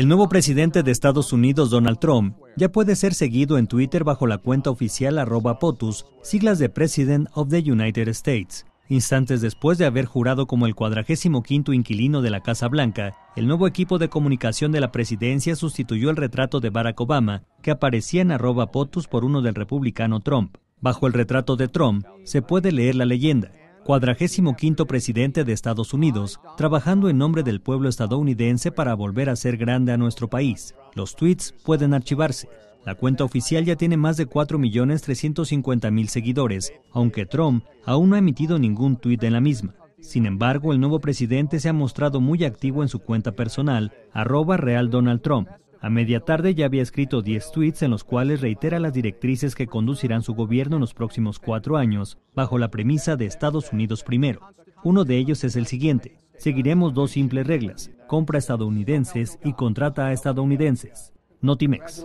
El nuevo presidente de Estados Unidos, Donald Trump, ya puede ser seguido en Twitter bajo la cuenta oficial arroba POTUS, siglas de President of the United States. Instantes después de haber jurado como el 45 quinto inquilino de la Casa Blanca, el nuevo equipo de comunicación de la presidencia sustituyó el retrato de Barack Obama, que aparecía en arroba POTUS por uno del republicano Trump. Bajo el retrato de Trump se puede leer la leyenda, cuadragésimo quinto presidente de Estados Unidos, trabajando en nombre del pueblo estadounidense para volver a ser grande a nuestro país. Los tweets pueden archivarse. La cuenta oficial ya tiene más de 4.350.000 seguidores, aunque Trump aún no ha emitido ningún tuit en la misma. Sin embargo, el nuevo presidente se ha mostrado muy activo en su cuenta personal, arroba real Donald Trump, a media tarde ya había escrito 10 tweets en los cuales reitera las directrices que conducirán su gobierno en los próximos cuatro años, bajo la premisa de Estados Unidos primero. Uno de ellos es el siguiente. Seguiremos dos simples reglas, compra estadounidenses y contrata a estadounidenses. Notimex.